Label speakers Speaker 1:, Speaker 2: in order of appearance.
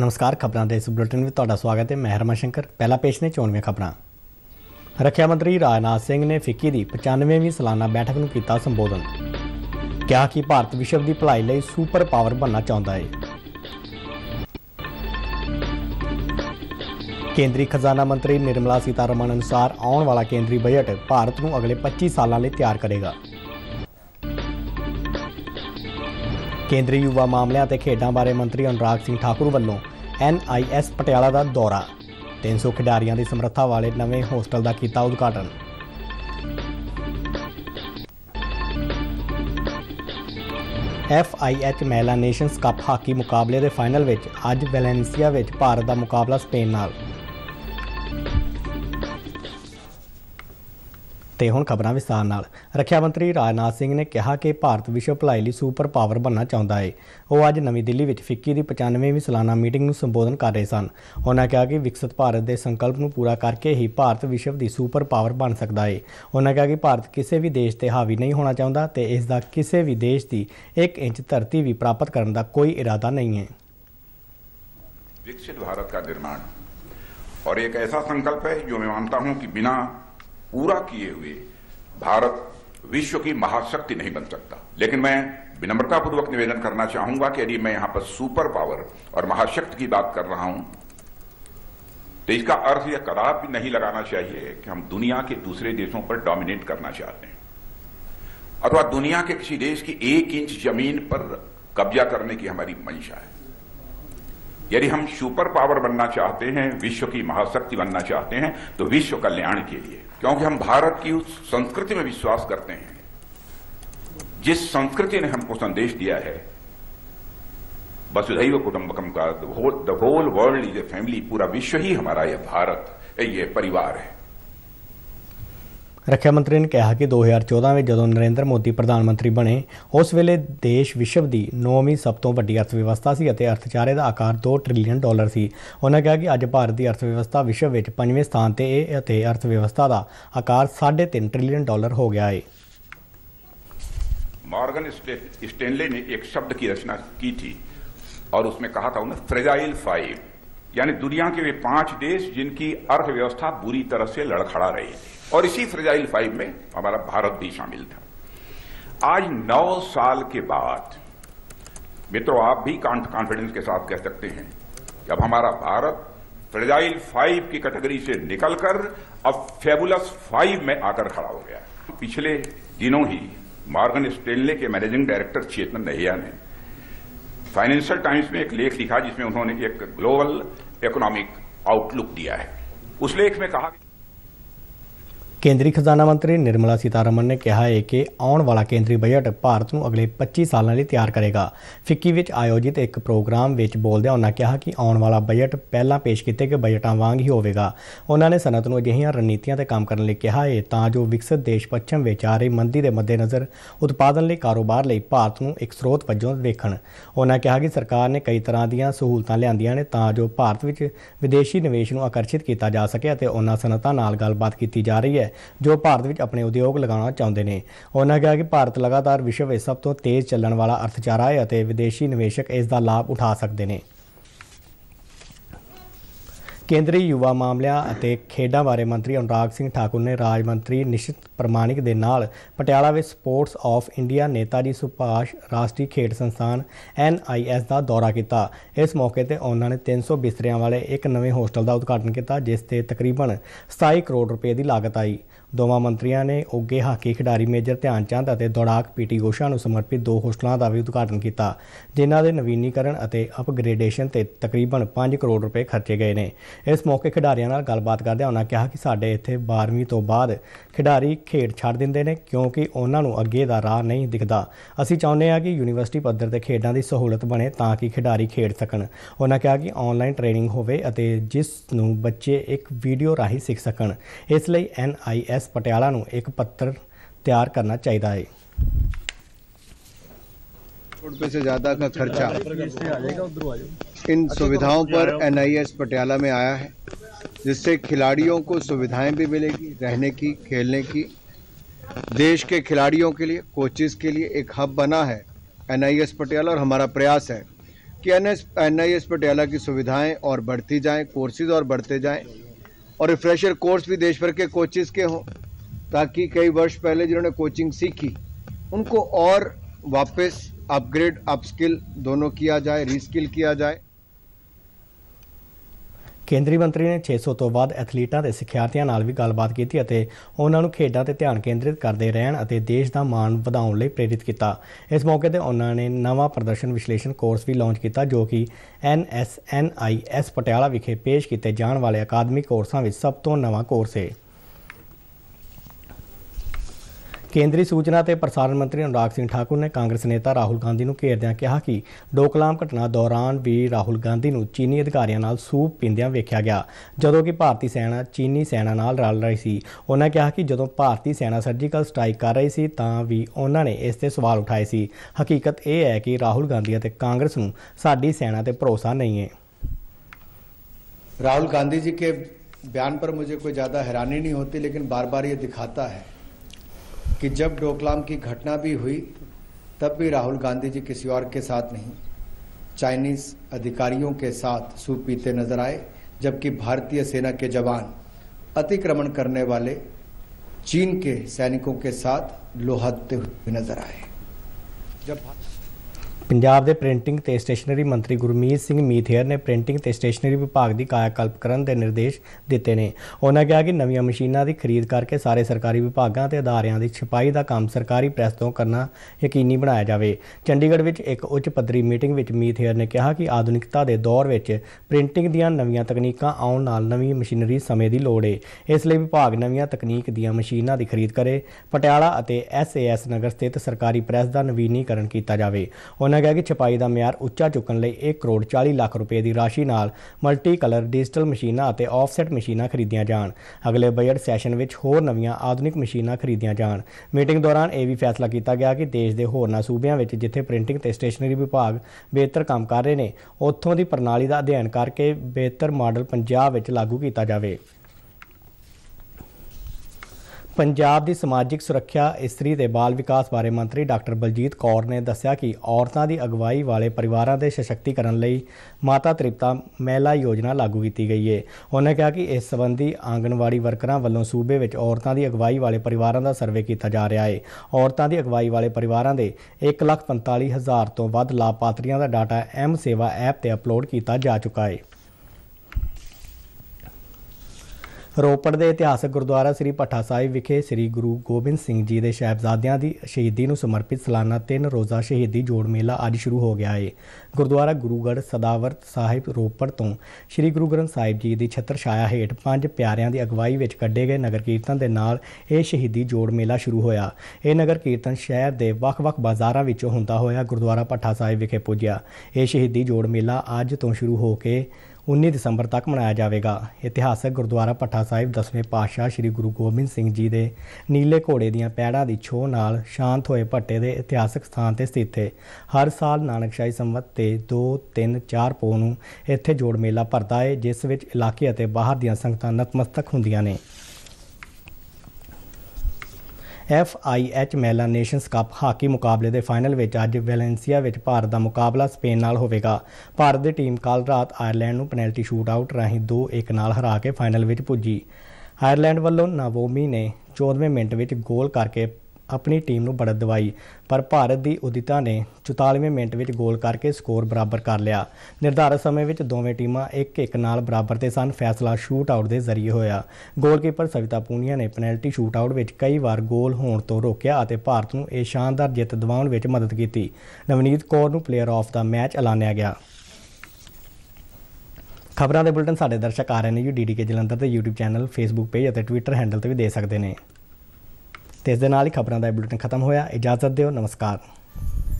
Speaker 1: ਨਮਸਕਾਰ ਖਬਰਾਂ ਦੇ ਇਸ ਬੁਲੇਟਿਨ ਵਿੱਚ ਤੁਹਾਡਾ ਸਵਾਗਤ ਹੈ ਮੈਂ ਹਰਮਨ ਸ਼ੰਕਰ ਪਹਿਲਾ ਪੇਸ਼ ਨੇ ਚੋਣਵੇਂ ਖਬਰਾਂ ਰੱਖਿਆ ਮੰਤਰੀ ਰਾਜਨਾਥ ਸਿੰਘ ਨੇ ਫਿੱਕੀ ਦੀ 95ਵੀਂ ਸਾਲਾਨਾ ਬੈਠਕ ਨੂੰ ਕੀਤਾ ਸੰਬੋਧਨ ਕਿਹਾ ਕਿ ਭਾਰਤ ਵਿਸ਼ਵ ਦੀ ਭਲਾਈ ਲਈ ਸੁਪਰ ਪਾਵਰ ਬਣਨਾ ਚਾਹੁੰਦਾ ਹੈ ਕੇਂਦਰੀ ਖਜ਼ਾਨਾ ਮੰਤਰੀ ਨਿਰਮਲਾ ਸੀਤਾਰਮਨ ਅਨੁਸਾਰ ਆਉਣ ਵਾਲਾ ਕੇਂਦਰੀ ਬਜਟ ਭਾਰਤ ਨੂੰ ਅਗਲੇ 25 ਸਾਲਾਂ ਲਈ ਤਿਆਰ ਕਰੇਗਾ ਕੇਂਦਰੀ ਯੁਵਾ ਮਾਮਲਿਆਂ ਤੇ ਖੇਡਾਂ ਬਾਰੇ ਮੰਤਰੀ ਅਨੁਰਾਗ ਸਿੰਘ ਠਾਕੁਰ ਵੱਲੋਂ ਐਨਆਈਐਸ ਪਟਿਆਲਾ ਦਾ ਦੌਰਾ 300 ਖਿਡਾਰੀਆਂ ਦੀ ਸਮਰੱਥਾ ਵਾਲੇ ਨਵੇਂ ਹੋਸਟਲ ਦਾ ਕੀਤਾ ਉਦਘਾਟਨ FIH ਮਹਿਲਾ ਨੇਸ਼ਨਸ ਕੱਪ ਹਾਕੀ ਮੁਕਾਬਲੇ ਦੇ ਫਾਈਨਲ ਵਿੱਚ ਅੱਜ ਵੈਲੈਂਸੀਆ ਵਿੱਚ ਭਾਰਤ ਦਾ ਮੁਕਾਬਲਾ ਸਪੇਨ ਨਾਲ ਤੇ ਹੁਣ ਖਬਰਾਂ ਵਿਸਥਾਰ ਨਾਲ ਰੱਖਿਆ ਮੰਤਰੀ ਰਾਜਨਾਥ ਸਿੰਘ ਨੇ ਕਿਹਾ ਕਿ ਭਾਰਤ ਵਿਸ਼ਵ ਭਲਾਈ ਲਈ ਸੁਪਰ ਪਾਵਰ ਬਣਨਾ ਚਾਹੁੰਦਾ ਹੈ ਉਹ ਅੱਜ ਨਵੀਂ ਦਿੱਲੀ ਵਿੱਚ ਫਿੱਕੀ ਦੀ 95ਵੀਂ ਸਾਲਾਨਾ ਮੀਟਿੰਗ ਨੂੰ ਸੰਬੋਧਨ ਕਰ ਰਹੇ ਸਨ ਉਹਨਾਂ ਕਿਹਾ ਕਿ ਵਿਕਸਿਤ ਭਾਰਤ ਦੇ ਸੰਕਲਪ ਨੂੰ ਪੂਰਾ ਕਰਕੇ ਹੀ ਭਾਰਤ ਵਿਸ਼ਵ ਦੀ ਸੁਪਰ ਪਾਵਰ ਬਣ ਸਕਦਾ ਹੈ ਉਹਨਾਂ ਕਿਹਾ ਕਿ ਭਾਰਤ ਕਿਸੇ ਵੀ ਦੇਸ਼ ਤੇ ਹਾਵੀ ਨਹੀਂ ਹੋਣਾ ਚਾਹੁੰਦਾ ਤੇ ਇਸ ਦਾ ਕਿਸੇ ਵੀ ਦੇਸ਼ ਦੀ 1 ਇੰਚ ਧਰਤੀ ਵੀ ਪ੍ਰਾਪਤ ਕਰਨ ਦਾ ਕੋਈ ਇਰਾਦਾ ਨਹੀਂ ਹੈ
Speaker 2: ਭਾਰਤ ਦਾ ਨਿਰਮਾਣ ਔਰ और एक ऐसा संकल्प है जो मैं मानता हूं कि बिना पूरा किए हुए भारत विश्व की महाशक्ति नहीं बन सकता लेकिन मैं विनम्रतापूर्वक निवेदन करना चाहूंगा कि यदि मैं यहां पर सुपर पावर और महाशक्ति की बात कर रहा हूं तो इसका अर्थ यह कदापि नहीं लगाना चाहिए कि हम दुनिया के दूसरे देशों पर डोमिनेट करना चाहते हैं अथवा दुनिया के किसी देश की एक इंच जमीन पर कब्जा करने की हमारी मंशा है यदि हम सुपर पावर बनना चाहते हैं विश्व की महाशक्ति बनना चाहते हैं तो विश्व कल्याण के लिए क्योंकि हम भारत की उस संस्कृति में विश्वास करते हैं जिस संस्कृति ने हमको संदेश दिया है वसुधैव कुटुंबकम का the whole world is a family पूरा विश्व ही हमारा यह भारत ये परिवार है
Speaker 1: ਰੱਖਿਆ ਮੰਤਰੀ ਨੇ ਕਿਹਾ ਕਿ 2014 ਵਿੱਚ ਜਦੋਂ ਨਰਿੰਦਰ ਮੋਦੀ ਪ੍ਰਧਾਨ ਮੰਤਰੀ ਬਣੇ ਉਸ ਵੇਲੇ ਦੇਸ਼ ਵਿਸ਼ਵ ਦੀ 9ਵੀਂ ਸਭ ਤੋਂ ਵੱਡੀ ਅਰਥਵਿਵਸਥਾ ਸੀ ਅਤੇ ਅਰਥਚਾਰੇ ਦਾ ਆਕਾਰ 2 ਟ੍ਰਿਲੀਅਨ ਡਾਲਰ ਸੀ ਉਹਨਾਂ ਕਿਹਾ ਕਿ ਅੱਜ ਭਾਰਤ ਦੀ ਅਰਥਵਿਵਸਥਾ ਵਿਸ਼ਵ ਵਿੱਚ 5ਵੇਂ ਸਥਾਨ ਤੇ ਹੈ ਅਤੇ ਅਰਥਵਿਵਸਥਾ ਦਾ ਆਕਾਰ 3.5 ਟ੍ਰਿਲੀਅਨ ਡਾਲਰ ਹੋ ਗਿਆ ਹੈ
Speaker 2: ਮਾਰਗਨ स्टेनले ਨੇ ਇੱਕ ਸ਼ਬਦ ਦੀ ਰਚਨਾ ਕੀਤੀ थी और ਕਿਹਾ कहा ਉਹਨੇ उन्होंने फ्रेजाइल यानी दुनिया के वे पांच देश जिनकी अर्थव्यवस्था बुरी तरह से लड़खड़ा रही थी और इसी फ्रेजाइल फाइव में हमारा भारत भी शामिल था आज नौ साल के बाद मित्रों आप भी कॉन्फिडेंस के साथ कह सकते हैं कि अब हमारा भारत फ्रेजाइल फाइव की कैटेगरी से निकलकर अब फेबुलस फाइव में आकर खड़ा हो गया पिछले दिनों ही मार्गन स्टेनले के मैनेजिंग डायरेक्टर चेतन नहिया ने फाइनेंशियल टाइम्स में एक लेख लिखा जिसमें उन्होंने एक ग्लोबल इकोनॉमिक आउटलुक दिया है उस लेख में कहा
Speaker 1: ਕੇਂਦਰੀ ਖਜ਼ਾਨਾ ਮੰਤਰੀ ਨਿਰਮਲਾ ਸੀਤਾਰਮਨ ਨੇ ਕਿਹਾ ਹੈ ਕਿ ਆਉਣ ਵਾਲਾ ਕੇਂਦਰੀ ਬਜਟ ਭਾਰਤ ਨੂੰ ਅਗਲੇ 25 ਸਾਲਾਂ ਲਈ ਤਿਆਰ ਕਰੇਗਾ ਫਿੱਕੀ ਵਿੱਚ ਆਯੋਜਿਤ ਇੱਕ ਪ੍ਰੋਗਰਾਮ ਵਿੱਚ ਬੋਲਦਿਆਂ ਉਹਨਾਂ ਕਿਹਾ ਕਿ ਆਉਣ ਵਾਲਾ ਬਜਟ ਪਹਿਲਾਂ ਪੇਸ਼ ਕੀਤੇ ਗਏ ਬਜਟਾਂ ਵਾਂਗ ਹੀ ਹੋਵੇਗਾ ਉਹਨਾਂ ਨੇ ਸਨਤ ਨੂੰ ਅਜਿਹੀਆਂ ਰਣਨੀਤੀਆਂ ਤੇ ਕੰਮ ਕਰਨ ਲਈ ਕਿਹਾ ਹੈ ਤਾਂ ਜੋ ਵਿਕਸਿਤ ਦੇਸ਼ ਪੱਛਮ ਵਿੱਚ ਆ ਰਹੀ ਮੰਦੀ ਦੇ ਮੱਦੇਨਜ਼ਰ ਉਤਪਾਦਨ ਲਈ ਕਾਰੋਬਾਰ ਲਈ ਭਾਰਤ ਨੂੰ ਇੱਕ ਸਰੋਤ ਵਜੋਂ ਦੇਖਣ ਉਹਨਾਂ ਕਿਹਾ ਕਿ ਸਰਕਾਰ ਨੇ ਕਈ ਤਰ੍ਹਾਂ ਦੀਆਂ ਸਹੂਲਤਾਂ ਲਿਆਂਦੀਆਂ ਨੇ ਤਾਂ ਜੋ ਭਾਰਤ ਵਿੱਚ ਵਿਦੇਸ਼ੀ ਨਿਵੇਸ਼ ਨੂੰ ਆਕਰਸ਼ਿਤ ਕੀਤਾ ਜਾ ਸਕੇ ਅਤੇ ਉਹਨਾਂ ਸਨਤਾਂ ਨਾਲ ਗੱਲਬਾਤ ਕੀਤੀ ਜਾ ਰਹੀ ਹੈ ਜੋ ਭਾਰਤ ਵਿੱਚ ਆਪਣੇ ਉਦਯੋਗ ਲਗਾਉਣਾ ਚਾਹੁੰਦੇ ਨੇ ਉਹਨਾਂ ਕਿਹਾ ਕਿ ਭਾਰਤ ਲਗਾਤਾਰ ਵਿਸ਼ਵ ਵਿੱਚ ਸਭ ਤੋਂ ਤੇਜ਼ ਚੱਲਣ ਵਾਲਾ ਅਰਥਚਾਰਾ ਹੈ ਅਤੇ ਵਿਦੇਸ਼ੀ ਨਿਵੇਸ਼ਕ ਇਸ ਦਾ ਲਾਭ ਉਠਾ ਸਕਦੇ ਨੇ ਕੇਂਦਰੀ ਯੁਵਾ ਮਾਮਲਿਆਂ ਅਤੇ ਖੇਡਾਂ ਬਾਰੇ ਮੰਤਰੀ ਅਨੁਰਾਗ ਸਿੰਘ ਠਾਕੁਰ ਨੇ ਰਾਜ ਮੰਤਰੀ ਨਿਸ਼ਿਤ ਪ੍ਰਮਾਣਿਕ ਦੇ ਨਾਲ ਪਟਿਆਲਾ ਵਿੱਚ sports of India Netaji Subhash ਰਾਸ਼ਟਰੀ ਖੇਡ ਸੰਸਥਾਨ ਐਸ ਦਾ ਦੌਰਾ ਕੀਤਾ ਇਸ ਮੌਕੇ ਤੇ ਉਹਨਾਂ ਨੇ 300 ਬਿਸਤਰਿਆਂ ਵਾਲੇ ਇੱਕ ਨਵੇਂ ਹੋਸਟਲ ਦਾ ਉਦਘਾਟਨ ਕੀਤਾ ਜਿਸ ਤੇ ਤਕਰੀਬਨ 27 ਕਰੋੜ ਰੁਪਏ ਦੀ ਲਾਗਤ ਆਈ ਦੋਵਾਂ ਮੰਤਰੀਆਂ ਨੇ ਉੱਗੇ ਹਾਕੀ ਖਿਡਾਰੀ ਮੇਜਰ ਧਿਆਨ ਚੰਦ ਅਤੇ ਦੌੜਾਕ ਪੀਟੀ ਗੋਸ਼ਾ ਨੂੰ ਸਮਰਪਿਤ ਦੋ ਹੋਸਟਲਾਂ ਦਾ ਵੀ ਉਦਘਾਟਨ ਕੀਤਾ ਜਿਨ੍ਹਾਂ ਦੇ ਨਵੀਨੀਕਰਨ ਅਤੇ ਅਪਗ੍ਰੇਡੇਸ਼ਨ ਤੇ ਤਕਰੀਬਨ 5 ਕਰੋੜ ਰੁਪਏ ਖਰਚੇ ਗਏ ਨੇ ਇਸ ਮੌਕੇ ਖਿਡਾਰੀਆਂ ਨਾਲ ਗੱਲਬਾਤ ਕਰਦੇ ਉਹਨਾਂ ਕਿਹਾ ਕਿ ਸਾਡੇ ਇੱਥੇ 12ਵੀਂ ਤੋਂ ਬਾਅਦ ਖਿਡਾਰੀ ਖੇਡ ਛੱਡ ਦਿੰਦੇ ਨੇ ਕਿਉਂਕਿ ਉਹਨਾਂ ਨੂੰ ਅੱਗੇ ਦਾ ਰਾਹ ਨਹੀਂ ਦਿਖਦਾ ਅਸੀਂ ਚਾਹੁੰਦੇ ਹਾਂ ਕਿ ਯੂਨੀਵਰਸਿਟੀ ਪੱਧਰ ਤੇ ਖੇਡਾਂ ਦੀ ਸਹੂਲਤ ਬਣੇ ਤਾਂ ਕਿ ਖਿਡਾਰੀ ਖੇਡ ਸਕਣ ਉਹਨਾਂ ਕਿਹਾ ਕਿ ਆਨਲਾਈਨ ਟ੍ਰੇਨਿੰਗ ਹੋਵੇ ਅਤੇ ਜਿਸ ਨੂੰ ਬੱਚੇ ਇੱਕ ਵੀਡੀਓ ਰਾਹੀਂ ਸਿੱਖ ਸਕਣ ਇਸ ਲਈ ਆਈ एस पटियाला एक पत्र तैयार करना चाहिए है
Speaker 3: से ज़्यादा का खर्चा अच्छा, इन
Speaker 1: अच्छा,
Speaker 3: तो सुविधाओं पर एनआईएस पटियाला में आया है जिससे खिलाड़ियों को सुविधाएं भी मिलेगी रहने की खेलने की देश के खिलाड़ियों के लिए कोचिज के लिए एक हब बना है एनआईएस पटियाला और हमारा प्रयास है कि N N I S Patiala की सुविधाएं और बढ़ती जाएं कोर्सेज और बढ़ते जाएं और रिफ्रेशर कोर्स भी देश भर के कोचिज के हों ताकि कई वर्ष पहले जिन्होंने कोचिंग सीखी उनको और वापस अपग्रेड अपस्किल दोनों किया जाए रीस्किल किया जाए
Speaker 1: ਕੇਂਦਰੀ ਮੰਤਰੀ ਨੇ 600 ਤੋਂ ਵੱਧ ਐਥਲੀਟਾਂ ਤੇ ਸਿੱਖਿਆਰਥੀਆਂ ਨਾਲ ਵੀ ਗੱਲਬਾਤ ਕੀਤੀ ਅਤੇ ਉਹਨਾਂ ਨੂੰ ਖੇਡਾਂ ਤੇ ਧਿਆਨ ਕੇਂਦਰਿਤ ਕਰਦੇ ਰਹਿਣ ਅਤੇ ਦੇਸ਼ ਦਾ ਮਾਣ ਵਧਾਉਣ ਲਈ ਪ੍ਰੇਰਿਤ ਕੀਤਾ ਇਸ ਮੌਕੇ ਤੇ ਉਹਨਾਂ ਨੇ ਨਵਾਂ ਪ੍ਰਦਰਸ਼ਨ ਵਿਸ਼ਲੇਸ਼ਣ ਕੋਰਸ ਵੀ ਲਾਂਚ ਕੀਤਾ ਜੋ ਕਿ NSNIS ਪਟਿਆਲਾ ਵਿਖੇ ਪੇਸ਼ ਕੀਤੇ ਜਾਣ ਵਾਲੇ ਅਕਾਦਮਿਕ ਕੋਰਸਾਂ ਵਿੱਚ ਸਭ ਤੋਂ ਨਵਾਂ ਕੋਰਸ ਹੈ ਕੇਂਦਰੀ ਸੂਚਨਾ ਤੇ ਪ੍ਰਸਾਰਣ ਮੰਤਰੀ ਅਨੁਰਾਗ ਸਿੰਘ ਠਾਕੁਰ ਨੇ ਕਾਂਗਰਸ ਨੇਤਾ ਰਾਹੁਲ ਗਾਂਧੀ ਨੂੰ ਘੇਰਦਿਆਂ ਕਿਹਾ ਕਿ ਡੋਕਲਾਮ ਘਟਨਾ ਦੌਰਾਨ ਵੀ ਰਾਹੁਲ ਗਾਂਧੀ ਨੂੰ ਚੀਨੀ ਅਧਿਕਾਰੀਆਂ ਨਾਲ ਸੂਪ ਪੀਂਦਿਆਂ ਵੇਖਿਆ ਗਿਆ ਜਦੋਂ ਕਿ ਭਾਰਤੀ ਸੈਨਾ ਚੀਨੀ ਸੈਨਾ ਨਾਲ ਰਲ ਰਹੀ ਸੀ ਉਹਨਾਂ ਕਿਹਾ ਕਿ ਜਦੋਂ ਭਾਰਤੀ ਸੈਨਾ ਸਰਜੀਕਲ ਸਟ੍ਰਾਈਕ ਕਰ ਰਹੀ ਸੀ ਤਾਂ ਵੀ ਉਹਨਾਂ ਨੇ ਇਸ ਤੇ ਸਵਾਲ ਉਠਾਏ ਸੀ ਹਕੀਕਤ ਇਹ ਹੈ ਕਿ ਰਾਹੁਲ ਗਾਂਧੀ ਅਤੇ ਕਾਂਗਰਸ ਨੂੰ ਸਾਡੀ ਸੈਨਾ ਤੇ ਭਰੋਸਾ ਨਹੀਂ ਹੈ
Speaker 3: ਰਾਹੁਲ ਗਾਂਧੀ ਜੀ ਕੇ ਬਿਆਨ ਪਰ ਮੈਨੂੰ ਕੋਈ ਜ਼ਿਆਦਾ ਹੈਰਾਨੀ ਨਹੀਂ ਹੁੰਦੀ ਲੇਕਿਨ बार बार ਇਹ ਦਿਖਾਤਾ ਹੈ कि जब डोकलाम की घटना भी हुई तब भी राहुल गांधी जी किसी और के साथ नहीं चाइनीज अधिकारियों के साथ सूप पीते नजर आए जबकि भारतीय सेना के जवान अतिक्रमण करने वाले चीन के सैनिकों के साथ लोहाते हुए नजर आए जब
Speaker 1: ਪੰਜਾਬ ਦੇ ਪ੍ਰਿੰਟਿੰਗ ਤੇ ਸਟੇਸ਼ਨਰੀ ਮੰਤਰੀ ਗੁਰਮੀਤ ਸਿੰਘ ਮੀਥੇਰ ਨੇ ਪ੍ਰਿੰਟਿੰਗ ਤੇ ਸਟੇਸ਼ਨਰੀ ਵਿਭਾਗ ਦੀ ਕਾਇਆਕਲਪ ਕਰਨ ਦੇ ਨਿਰਦੇਸ਼ ਦਿੱਤੇ ਨੇ ਉਹਨਾਂ ਕਿਹਾ ਕਿ ਨਵੀਆਂ ਮਸ਼ੀਨਾਂ ਦੀ ਖਰੀਦ ਕਰਕੇ ਸਾਰੇ ਸਰਕਾਰੀ ਵਿਭਾਗਾਂ ਤੇ ਅਦਾਰਿਆਂ ਦੀ ਛਪਾਈ ਦਾ ਕੰਮ ਸਰਕਾਰੀ ਪ੍ਰੈਸ ਤੋਂ ਕਰਨਾ ਯਕੀਨੀ ਬਣਾਇਆ ਜਾਵੇ ਚੰਡੀਗੜ੍ਹ ਵਿੱਚ ਇੱਕ ਉੱਚ ਪੱਧਰੀ ਮੀਟਿੰਗ ਵਿੱਚ ਮੀਥੇਰ ਨੇ ਕਿਹਾ ਕਿ ਆਧੁਨਿਕਤਾ ਦੇ ਦੌਰ ਵਿੱਚ ਪ੍ਰਿੰਟਿੰਗ ਦੀਆਂ ਨਵੀਆਂ ਤਕਨੀਕਾਂ ਆਉਣ ਨਾਲ ਨਵੀਂ ਮਸ਼ੀਨਰੀ ਸਮੇਂ ਦੀ ਲੋੜ ਹੈ ਇਸ ਲਈ ਵਿਭਾਗ ਨਵੀਆਂ ਤਕਨੀਕ ਦੀਆਂ ਮਸ਼ੀਨਾਂ ਦੀ ਖਰੀਦ ਕਰੇ ਪਟਿਆਲਾ ਅਤੇ ਐਸਏਐਸ ਨਗਰ ਸਥਿਤ ਸਰਕਾਰੀ ਪ੍ਰੈਸ ਦਾ ਨਵੀਨੀਕਰਨ ਕੀਤਾ ਜਾਵੇ ਉਹਨਾਂ ਕਿਹਾ ਕਿ ਛਪਾਈ ਦਾ ਮਿਆਰ ਉੱਚਾ ਚੁੱਕਣ ਲਈ 1 ਕਰੋੜ 40 ਲੱਖ ਰੁਪਏ ਦੀ ਰਾਸ਼ੀ ਨਾਲ ਮਲਟੀ ਕਲਰ ਡਿਜੀਟਲ ਮਸ਼ੀਨਾਂ ਅਤੇ ਆਫਸੈਟ ਮਸ਼ੀਨਾਂ ਖਰੀਦੀਆਂ ਜਾਣ ਅਗਲੇ ਬਜਟ ਸੈਸ਼ਨ ਵਿੱਚ ਹੋਰ ਨਵੀਆਂ ਆਧੁਨਿਕ ਮਸ਼ੀਨਾਂ ਖਰੀਦੀਆਂ ਜਾਣ ਮੀਟਿੰਗ ਦੌਰਾਨ ਇਹ ਵੀ ਫੈਸਲਾ ਕੀਤਾ ਗਿਆ ਕਿ ਦੇਸ਼ ਦੇ ਹੋਰਨਾਂ ਸੂਬਿਆਂ ਵਿੱਚ ਜਿੱਥੇ ਪ੍ਰਿੰਟਿੰਗ ਤੇ ਸਟੇਸ਼ਨਰੀ ਵਿਭਾਗ ਬਿਹਤਰ ਕੰਮ ਕਰ ਰਹੇ ਨੇ ਉੱਥੋਂ ਦੀ ਪ੍ਰਣਾਲੀ ਦਾ ਅਧਿਐਨ ਕਰਕੇ ਬਿਹਤਰ ਮਾਡਲ ਪੰਜਾਬ ਵਿੱਚ ਲਾਗੂ ਕੀਤਾ ਜਾਵੇ ਪੰਜਾਬ ਦੀ ਸਮਾਜਿਕ ਸੁਰੱਖਿਆ ਇਸਤਰੀ ਤੇ ਬਾਲ ਵਿਕਾਸ ਬਾਰੇ ਮੰਤਰੀ ਡਾਕਟਰ ਬਲਜੀਤ ਕੌਰ ਨੇ ਦੱਸਿਆ ਕਿ ਔਰਤਾਂ ਦੀ ਅਗਵਾਈ ਵਾਲੇ ਪਰਿਵਾਰਾਂ ਦੇ ਸਸ਼ਕਤੀਕਰਨ ਲਈ ਮਾਤਾ ਤ੍ਰਿਪਤਾ ਮਹਿਲਾ ਯੋਜਨਾ ਲਾਗੂ ਕੀਤੀ ਗਈ ਹੈ ਉਹਨੇ ਕਿਹਾ ਕਿ ਇਸ ਸੰਬੰਧੀ ਆਂਗਣਵਾੜੀ ਵਰਕਰਾਂ ਵੱਲੋਂ ਸੂਬੇ ਵਿੱਚ ਔਰਤਾਂ ਦੀ ਅਗਵਾਈ ਵਾਲੇ ਪਰਿਵਾਰਾਂ ਦਾ ਸਰਵੇ ਕੀਤਾ ਜਾ ਰਿਹਾ ਹੈ ਔਰਤਾਂ ਦੀ ਅਗਵਾਈ ਵਾਲੇ ਪਰਿਵਾਰਾਂ ਦੇ 145000 ਤੋਂ ਵੱਧ ਲਾਭਪਾਤਰੀਆਂ ਦਾ ਡਾਟਾ ਐਮ ਸੇਵਾ ਐਪ ਤੇ ਅਪਲੋਡ ਕੀਤਾ ਜਾ ਚੁੱਕਾ ਹੈ ਰੋਪੜ ਦੇ ਇਤਿਹਾਸਕ ਗੁਰਦੁਆਰਾ ਸ੍ਰੀ ਪੱਠਾ ਸਾਹਿਬ ਵਿਖੇ ਸ੍ਰੀ ਗੁਰੂ ਗੋਬਿੰਦ ਸਿੰਘ ਜੀ ਦੇ ਸ਼ਹਿਬਜ਼ਾਦਿਆਂ ਦੀ ਸ਼ਹੀਦੀ ਨੂੰ ਸਮਰਪਿਤ ਸਾਲਾਨਾ 3 ਰੋਜ਼ਾ ਸ਼ਹੀਦੀ ਜੋੜ ਮੇਲਾ ਅੱਜ ਸ਼ੁਰੂ ਹੋ ਗਿਆ ਹੈ ਗੁਰਦੁਆਰਾ ਗੁਰੂਗੜ ਸਦਾਵਰਤ ਸਾਹਿਬ ਰੋਪੜ ਤੋਂ ਸ੍ਰੀ ਗੁਰੂ ਗ੍ਰੰਥ ਸਾਹਿਬ ਜੀ ਦੀ ਛਤਰ ਛਾਇਆ ਹੇਠ ਪੰਜ ਪਿਆਰਿਆਂ ਦੀ ਅਗਵਾਈ ਵਿੱਚ ਕੱਢੇ ਗਏ ਨਗਰ ਕੀਰਤਨ ਦੇ ਨਾਲ ਇਹ ਸ਼ਹੀਦੀ ਜੋੜ ਮੇਲਾ ਸ਼ੁਰੂ ਹੋਇਆ ਇਹ ਨਗਰ ਕੀਰਤਨ ਸ਼ਹਿਰ ਦੇ ਵੱਖ-ਵੱਖ ਬਾਜ਼ਾਰਾਂ ਵਿੱਚੋਂ ਹੁੰਦਾ ਹੋਇਆ ਗੁਰਦੁਆਰਾ ਪੱਠਾ ਸਾਹਿਬ ਵਿਖੇ ਪੁੱਜਿਆ ਇਹ ਸ਼ਹੀਦੀ ਜੋੜ ਮੇਲਾ ਅੱਜ ਤੋਂ ਸ਼ੁਰੂ ਹੋ ਕੇ 19 ਦਸੰਬਰ ਤੱਕ ਮਨਾਇਆ ਜਾਵੇਗਾ ਇਤਿਹਾਸਕ ਗੁਰਦੁਆਰਾ ਪੱਠਾ ਸਾਹਿਬ ਦਸਵੇਂ ਪਾਤਸ਼ਾਹ ਸ੍ਰੀ ਗੁਰੂ ਗੋਬਿੰਦ ਸਿੰਘ ਜੀ ਦੇ ਨੀਲੇ ਘੋੜੇ ਦੀਆਂ ਪੈੜਾਂ ਦੀ ਛੋਹ ਨਾਲ ਸ਼ਾਂਤ ਹੋਏ ਭੱਟੇ ਦੇ ਇਤਿਹਾਸਕ ਸਥਾਨ ਤੇ ਸਥਿਤ ਹੈ ਹਰ ਸਾਲ ਨਾਨਕਸ਼ਾਹੀ ਸੰਵਤ ਤੇ 2 3 4 ਪੋ ਨੂੰ ਇੱਥੇ ਜੋੜ ਮੇਲਾ ਭਰਦਾ ਹੈ ਜਿਸ ਵਿੱਚ ਇਲਾਕੇ ਅਤੇ ਬਾਹਰ ਦੀਆਂ ਸੰਗਤਾਂ ਨਤਮਸਤਕ ਹੁੰਦੀਆਂ ਨੇ ਐਫਆਈਐਚ ਮੈਲਾ ਨੇਸ਼ਨਸ ਕੱਪ ਹਾਕੀ ਮੁਕਾਬਲੇ ਦੇ ਫਾਈਨਲ ਵਿੱਚ ਅੱਜ ਵੈਲੈਂਸੀਆ ਵਿੱਚ ਭਾਰਤ ਦਾ ਮੁਕਾਬਲਾ ਸਪੇਨ ਨਾਲ ਹੋਵੇਗਾ ਭਾਰਤ ਦੀ ਟੀਮ ਕੱਲ ਰਾਤ ਆਇਰਲੈਂਡ ਨੂੰ ਪੈਨਲਟੀ ਸ਼ੂਟਆਊਟ ਰਾਹੀਂ 2-1 ਨਾਲ ਹਰਾ ਕੇ ਫਾਈਨਲ ਵਿੱਚ ਪੁੱਜੀ ਆਇਰਲੈਂਡ ਵੱਲੋਂ ਨਾਵੋਮੀ ਨੇ 14ਵੇਂ ਮਿੰਟ ਵਿੱਚ ਗੋਲ ਕਰਕੇ ਆਪਣੀ ਟੀਮ ਨੂੰ ਬੜਾ ਦਵਾਈ ਪਰ ਭਾਰਤ ਦੀ ਉਦਿਤਾ ਨੇ 44ਵੇਂ ਮਿੰਟ ਵਿੱਚ ਗੋਲ ਕਰਕੇ ਸਕੋਰ ਬਰਾਬਰ ਕਰ ਲਿਆ ਨਿਰਧਾਰਤ ਸਮੇਂ ਵਿੱਚ ਦੋਵੇਂ ਟੀਮਾਂ 1-1 ਨਾਲ ਬਰਾਬਰ ਤੇ ਸਨ ਫੈਸਲਾ ਸ਼ੂਟ ਆਊਟ ਦੇ ਜ਼ਰੀਏ ਹੋਇਆ ਗੋਲਕੀਪਰ ਸਵਿਤਾ ਪੂਨੀਆ ਨੇ ਪੈਨਲਟੀ ਸ਼ੂਟ ਆਊਟ ਵਿੱਚ ਕਈ ਵਾਰ ਗੋਲ ਹੋਣ ਤੋਂ ਰੋਕਿਆ ਅਤੇ ਭਾਰਤ ਨੂੰ ਇਹ ਸ਼ਾਨਦਾਰ ਜਿੱਤ ਦਿਵਾਉਣ ਵਿੱਚ ਮਦਦ ਕੀਤੀ ਨਵਨੀਤ ਕੌਰ ਨੂੰ ਪਲੇਅਰ ਆਫ ਦਾ ਮੈਚ ਐਲਾਨਿਆ ਗਿਆ ਖਬਰਾਂ ਦੇ ਬੁਲਟਨ ਸਾਡੇ ਦਰਸ਼ਕ ਆ ਰਹੇ ਨੇ ਜੀ ਡੀਡੀਕੇ ਜਲੰਧਰ ਦੇ YouTube ਚੈਨਲ Facebook ਪੇਜ ਅਤੇ Twitter ਹੈਂਡਲ ਤੇ ਵੀ ਦੇ ਸਕਦੇ ਨੇ ਤੇ ਇਸ ਦੇ ਨਾਲ ਹੀ ਖਬਰਾਂ ਦਾ ਬੁਲੇਟਿਨ ਖਤਮ ਹੋਇਆ ਇਜਾਜ਼ਤ ਦਿਓ ਨਮਸਕਾਰ